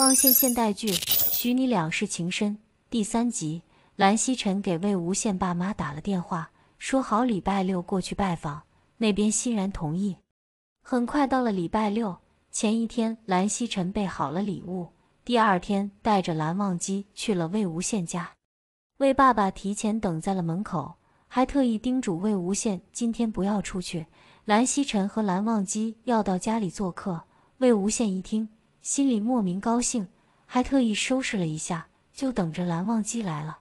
忘羡现代剧《许你两世情深》第三集，蓝曦臣给魏无羡爸妈打了电话，说好礼拜六过去拜访，那边欣然同意。很快到了礼拜六前一天，蓝曦臣备好了礼物，第二天带着蓝忘机去了魏无羡家。魏爸爸提前等在了门口，还特意叮嘱魏无羡今天不要出去，蓝曦臣和蓝忘机要到家里做客。魏无羡一听。心里莫名高兴，还特意收拾了一下，就等着蓝忘机来了。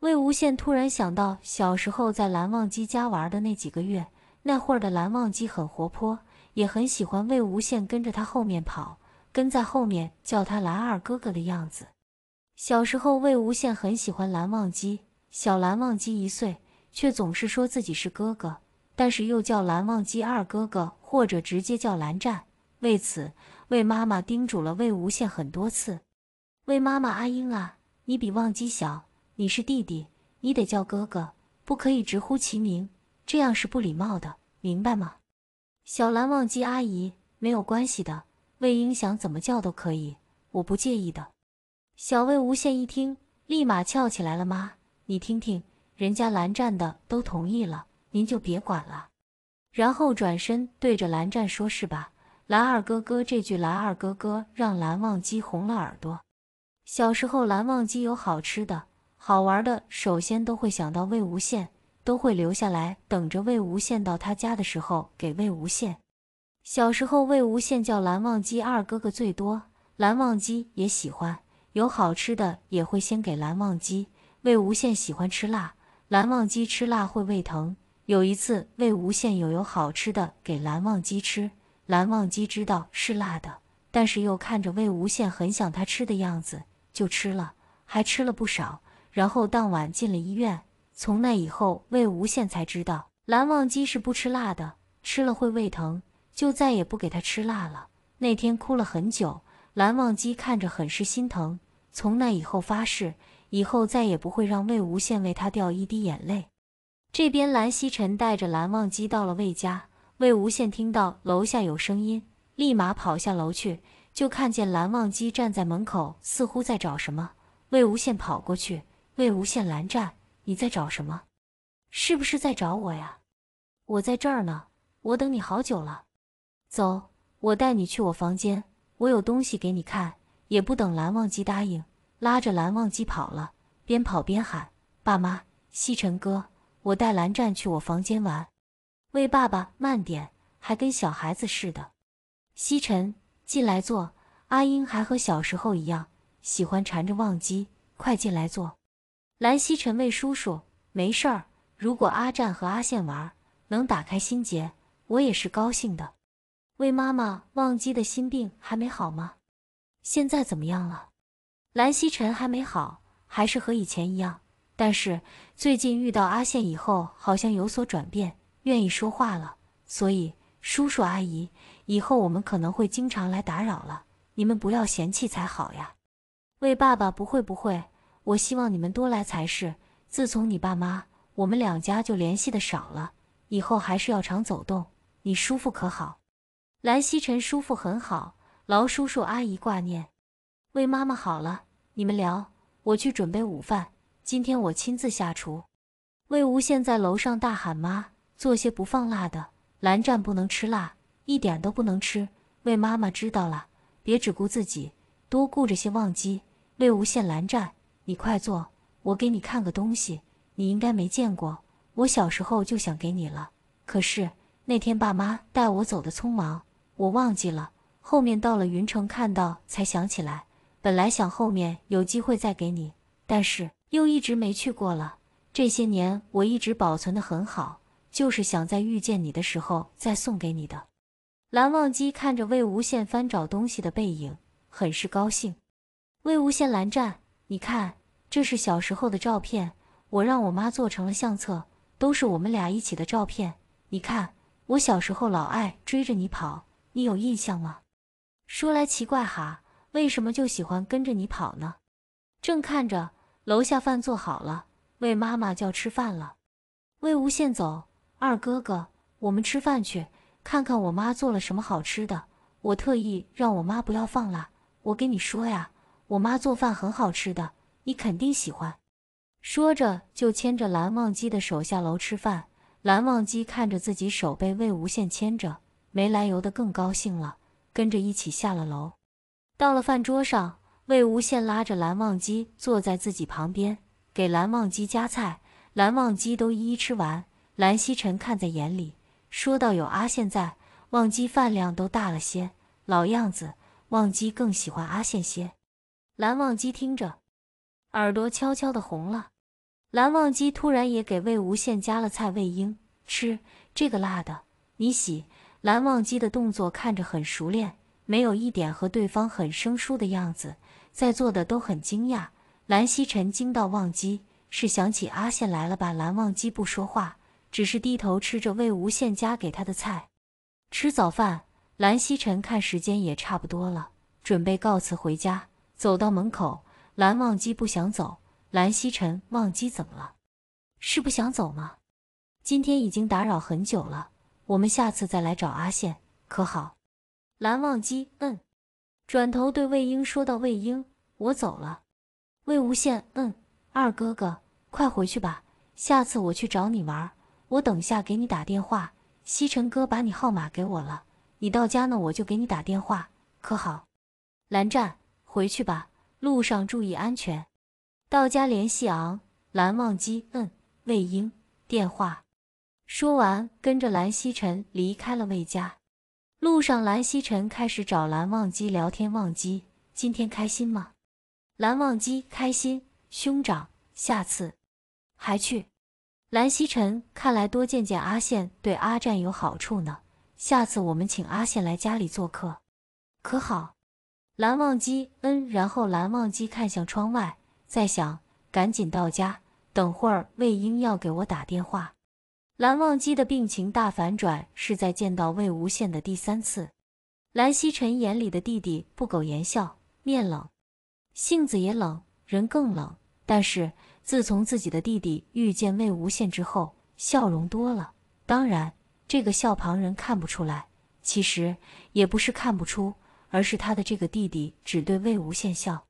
魏无羡突然想到小时候在蓝忘机家玩的那几个月，那会儿的蓝忘机很活泼，也很喜欢魏无羡跟着他后面跑，跟在后面叫他蓝二哥哥的样子。小时候魏无羡很喜欢蓝忘机，小蓝忘机一岁，却总是说自己是哥哥，但是又叫蓝忘机二哥哥或者直接叫蓝湛。为此，魏妈妈叮嘱了魏无羡很多次：“魏妈妈，阿英啊，你比忘机小，你是弟弟，你得叫哥哥，不可以直呼其名，这样是不礼貌的，明白吗？”小蓝忘机阿姨没有关系的，魏婴想怎么叫都可以，我不介意的。小魏无羡一听，立马翘起来了：“妈，你听听，人家蓝湛的都同意了，您就别管了。”然后转身对着蓝湛说：“是吧？”蓝二哥哥，这句蓝二哥哥让蓝忘机红了耳朵。小时候，蓝忘机有好吃的、好玩的，首先都会想到魏无羡，都会留下来等着魏无羡到他家的时候给魏无羡。小时候，魏无羡叫蓝忘机二哥哥最多，蓝忘机也喜欢。有好吃的也会先给蓝忘机。魏无羡喜欢吃辣，蓝忘机吃辣会胃疼。有一次，魏无羡又有好吃的给蓝忘机吃。蓝忘机知道是辣的，但是又看着魏无羡很想他吃的样子，就吃了，还吃了不少。然后当晚进了医院。从那以后，魏无羡才知道蓝忘机是不吃辣的，吃了会胃疼，就再也不给他吃辣了。那天哭了很久，蓝忘机看着很是心疼。从那以后发誓，以后再也不会让魏无羡为他掉一滴眼泪。这边蓝曦臣带着蓝忘机到了魏家。魏无羡听到楼下有声音，立马跑下楼去，就看见蓝忘机站在门口，似乎在找什么。魏无羡跑过去：“魏无羡，蓝湛，你在找什么？是不是在找我呀？我在这儿呢，我等你好久了。走，我带你去我房间，我有东西给你看。”也不等蓝忘机答应，拉着蓝忘机跑了，边跑边喊：“爸妈，西尘哥，我带蓝湛去我房间玩。”魏爸爸，慢点，还跟小孩子似的。西晨，进来坐。阿英还和小时候一样，喜欢缠着忘机，快进来坐。兰西晨魏叔叔，没事儿。如果阿战和阿羡玩，能打开心结，我也是高兴的。魏妈妈，忘机的心病还没好吗？现在怎么样了？兰西晨还没好，还是和以前一样，但是最近遇到阿羡以后，好像有所转变。愿意说话了，所以叔叔阿姨，以后我们可能会经常来打扰了，你们不要嫌弃才好呀。魏爸爸不会不会，我希望你们多来才是。自从你爸妈，我们两家就联系的少了，以后还是要常走动。你叔父可好？蓝曦臣叔父很好，劳叔叔阿姨挂念。魏妈妈好了，你们聊，我去准备午饭。今天我亲自下厨。魏无羡在楼上大喊妈。做些不放辣的。蓝湛不能吃辣，一点都不能吃。魏妈妈知道了，别只顾自己，多顾着些忘机。魏无羡，蓝湛，你快做，我给你看个东西，你应该没见过。我小时候就想给你了，可是那天爸妈带我走的匆忙，我忘记了。后面到了云城看到才想起来。本来想后面有机会再给你，但是又一直没去过了。这些年我一直保存的很好。就是想在遇见你的时候再送给你的。蓝忘机看着魏无羡翻找东西的背影，很是高兴。魏无羡，蓝湛，你看，这是小时候的照片，我让我妈做成了相册，都是我们俩一起的照片。你看，我小时候老爱追着你跑，你有印象吗？说来奇怪哈，为什么就喜欢跟着你跑呢？正看着，楼下饭做好了，魏妈妈叫吃饭了。魏无羡，走。二哥哥，我们吃饭去，看看我妈做了什么好吃的。我特意让我妈不要放辣。我跟你说呀，我妈做饭很好吃的，你肯定喜欢。说着就牵着蓝忘机的手下楼吃饭。蓝忘机看着自己手被魏无羡牵着，没来由的更高兴了，跟着一起下了楼。到了饭桌上，魏无羡拉着蓝忘机坐在自己旁边，给蓝忘机夹菜，蓝忘机都一一吃完。蓝曦臣看在眼里，说到有阿羡在，忘机饭量都大了些。老样子，忘机更喜欢阿羡些。蓝忘机听着，耳朵悄悄的红了。蓝忘机突然也给魏无羡加了菜。魏婴，吃这个辣的，你洗。蓝忘机的动作看着很熟练，没有一点和对方很生疏的样子，在座的都很惊讶。蓝曦臣惊到忘机是想起阿羡来了吧？蓝忘机不说话。只是低头吃着魏无羡夹给他的菜，吃早饭。蓝曦臣看时间也差不多了，准备告辞回家。走到门口，蓝忘机不想走。蓝曦臣，忘机怎么了？是不想走吗？今天已经打扰很久了，我们下次再来找阿羡，可好？蓝忘机，嗯。转头对魏婴说道：“魏婴，我走了。”魏无羡，嗯，二哥哥，快回去吧，下次我去找你玩。我等下给你打电话，西沉哥把你号码给我了，你到家呢我就给你打电话，可好？蓝湛，回去吧，路上注意安全，到家联系昂。蓝忘机，嗯，魏婴，电话。说完，跟着蓝西晨离开了魏家。路上，蓝西晨开始找蓝忘机聊天。忘机，今天开心吗？蓝忘机，开心。兄长，下次还去？蓝曦臣，看来多见见阿羡对阿战有好处呢。下次我们请阿羡来家里做客，可好？蓝忘机，嗯。然后蓝忘机看向窗外，在想，赶紧到家。等会儿魏婴要给我打电话。蓝忘机的病情大反转是在见到魏无羡的第三次。蓝曦臣眼里的弟弟不苟言笑，面冷，性子也冷，人更冷。但是。自从自己的弟弟遇见魏无羡之后，笑容多了。当然，这个笑旁人看不出来，其实也不是看不出，而是他的这个弟弟只对魏无羡笑。